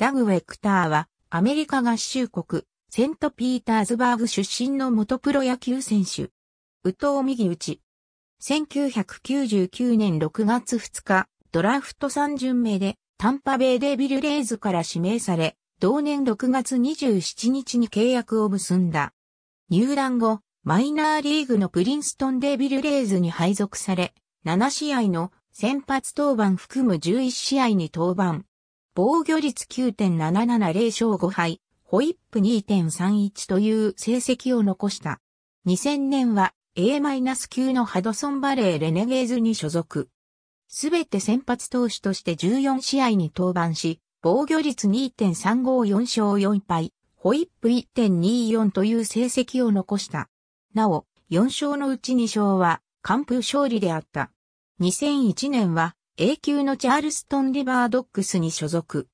ダグ・ウェクターは、アメリカ合衆国、セント・ピーターズバーグ出身の元プロ野球選手。宇藤右内。1999年6月2日、ドラフト3巡目で、タンパベイデビルレイズから指名され、同年6月27日に契約を結んだ。入団後、マイナーリーグのプリンストンデビルレイズに配属され、7試合の先発登板含む11試合に登板、防御率9.770勝5敗、ホイップ2.31という成績を残した。2000年は A-9 のハドソンバレーレネゲーズに所属。すべて先発投手として14試合に登板し、防御率2.354勝4敗、ホイップ1.24という成績を残した。なお、4勝のうち2勝は完封勝利であった。2001年は A 級のチャールストンリバードックスに所属。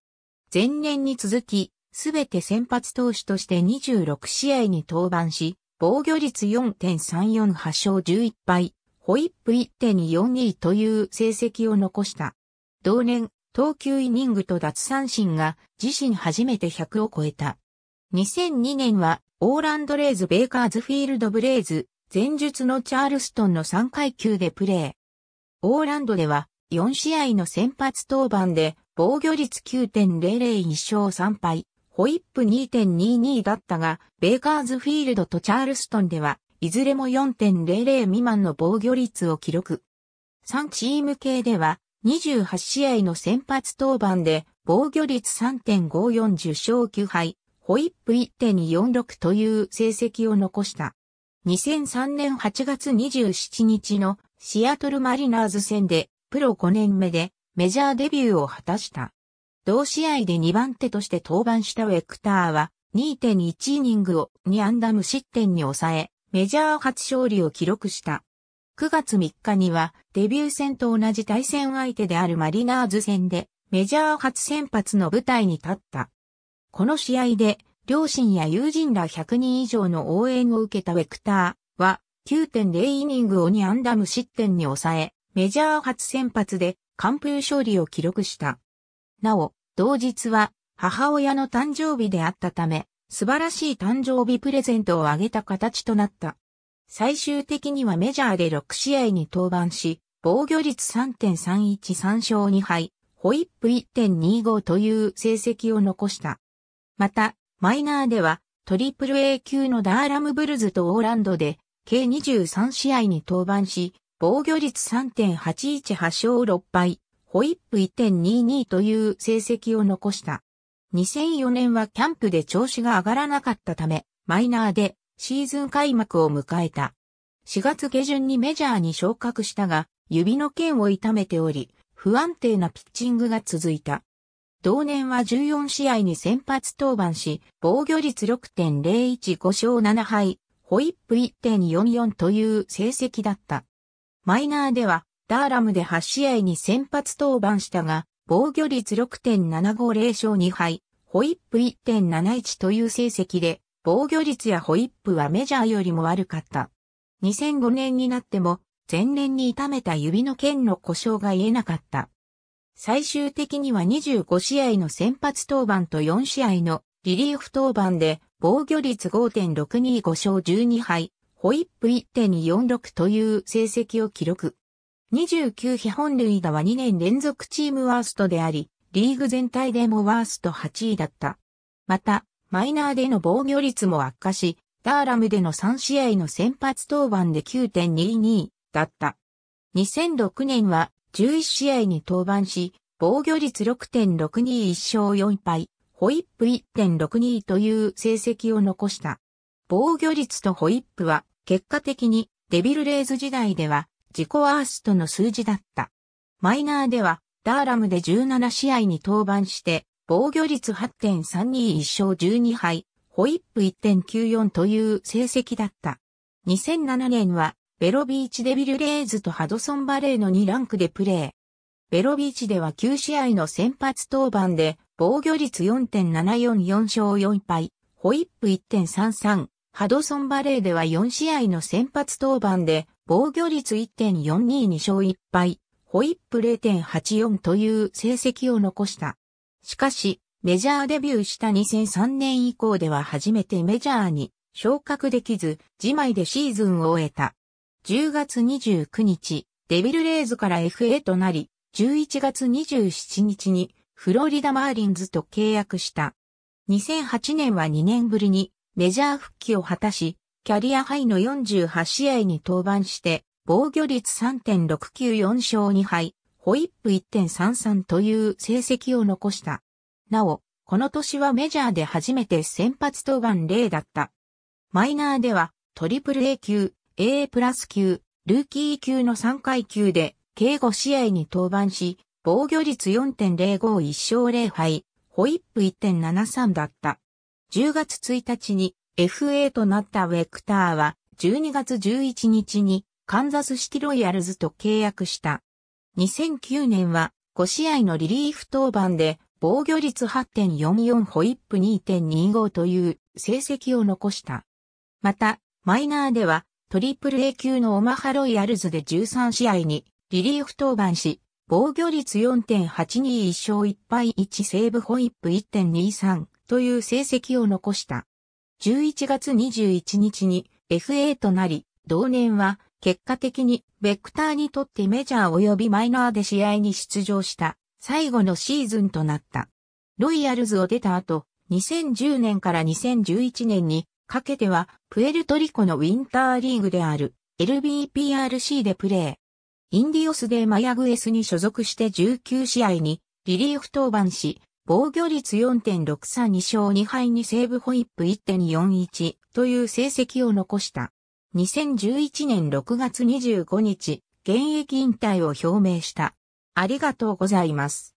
前年に続き、すべて先発投手として26試合に登板し、防御率4.34 8勝11敗、ホイップ1.42という成績を残した。同年、投球イニングと脱三振が自身初めて100を超えた。2002年は、オーランドレーズ・ベイカーズフィールド・ブレイズ、前述のチャールストンの3階級でプレー。オーランドでは、4試合の先発登板で防御率9.001勝3敗、ホイップ2.22だったが、ベーカーズフィールドとチャールストンでは、いずれも4.00未満の防御率を記録。3チーム系では、28試合の先発登板で、防御率3.540勝9敗、ホイップ1.246という成績を残した。2003年8月27日のシアトルマリナーズ戦でプロ5年目でメジャーデビューを果たした。同試合で2番手として登板したウェクターは2.1イニングを2安打無失点に抑え、メジャー初勝利を記録した。9月3日にはデビュー戦と同じ対戦相手であるマリナーズ戦でメジャー初先発の舞台に立った。この試合で両親や友人ら100人以上の応援を受けたウェクターは9.0イニングを2安打無失点に抑え、メジャー初先発で完封勝利を記録した。なお、同日は母親の誕生日であったため、素晴らしい誕生日プレゼントをあげた形となった。最終的にはメジャーで6試合に登板し、防御率3.313勝2敗、ホイップ1.25という成績を残した。また、マイナーでは、トリプル A 級のダーラムブルズとオーランドで、計23試合に登板し、防御率3.818勝6敗、ホイップ1.22という成績を残した。2004年はキャンプで調子が上がらなかったため、マイナーでシーズン開幕を迎えた。4月下旬にメジャーに昇格したが、指の剣を痛めており、不安定なピッチングが続いた。同年は14試合に先発登板し、防御率6.015勝7敗、ホイップ1.44という成績だった。マイナーでは、ダーラムで8試合に先発登板したが、防御率6.750勝2敗、ホイップ1.71という成績で、防御率やホイップはメジャーよりも悪かった。2005年になっても、前年に痛めた指の剣の故障が言えなかった。最終的には25試合の先発登板と4試合のリリーフ登板で防御率5.625勝12敗、ホイップ1.46という成績を記録。29被本塁打は2年連続チームワーストであり、リーグ全体でもワースト8位だった。また、マイナーでの防御率も悪化し、ダーラムでの3試合の先発登板で9.22だった。2006年は11試合に登板し、防御率6.621勝4敗、ホイップ1.62という成績を残した。防御率とホイップは結果的にデビルレイズ時代では自己ワーストの数字だった。マイナーではダーラムで17試合に登板して防御率8.321勝12敗、ホイップ1.94という成績だった。2007年はベロビーチデビルレイズとハドソンバレーの2ランクでプレー。ベロビーチでは9試合の先発登板で防御率4.744勝4敗、ホイップ1.33、ハドソンバレーでは4試合の先発登板で、防御率1.422勝1敗、ホイップ0.84という成績を残した。しかし、メジャーデビューした2003年以降では初めてメジャーに昇格できず、自前でシーズンを終えた。10月29日、デビルレーズから FA となり、11月27日にフロリダマーリンズと契約した。2008年は2年ぶりにメジャー復帰を果たし、キャリアハイの48試合に登板して、防御率3.694勝2敗、ホイップ1.33という成績を残した。なお、この年はメジャーで初めて先発登板例だった。マイナーでは、トリプル A 級、a プラス級、ルーキー級の3階級で、計5試合に登板し、防御率4.051勝0敗、ホイップ1.73だった。10月1日に FA となったウェクターは12月11日にカンザスシティロイヤルズと契約した。2009年は5試合のリリーフ登板で防御率8.44ホイップ2.25という成績を残した。また、マイナーではトリプル A 級のオマハロイヤルズで13試合にリリーフ登板し、防御率4.821勝1敗1セーブホイップ1.23、という成績を残した。11月21日に FA となり、同年は結果的にベクターにとってメジャー及びマイナーで試合に出場した最後のシーズンとなった。ロイヤルズを出た後、2010年から2011年にかけてはプエルトリコのウィンターリーグである LBPRC でプレー。インディオスでマヤグエスに所属して19試合にリリーフ登板し、防御率4.632勝2敗にセーブホイップ1.41という成績を残した。2011年6月25日、現役引退を表明した。ありがとうございます。